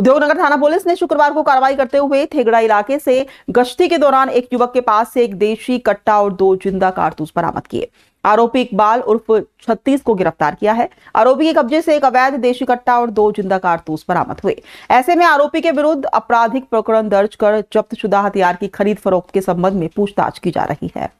उद्योगनगर थाना पुलिस ने शुक्रवार को कार्रवाई करते हुए थेगड़ा इलाके से गश्ती के दौरान एक युवक के पास से एक देशी कट्टा और दो जिंदा कारतूस बरामद किए आरोपी इकबाल उर्फ 36 को गिरफ्तार किया है आरोपी के कब्जे से एक अवैध देशी कट्टा और दो जिंदा कारतूस बरामद हुए ऐसे में आरोपी के विरुद्ध आपराधिक प्रकरण दर्ज कर जब्त हथियार की खरीद फरोख्त के संबंध में पूछताछ की जा रही है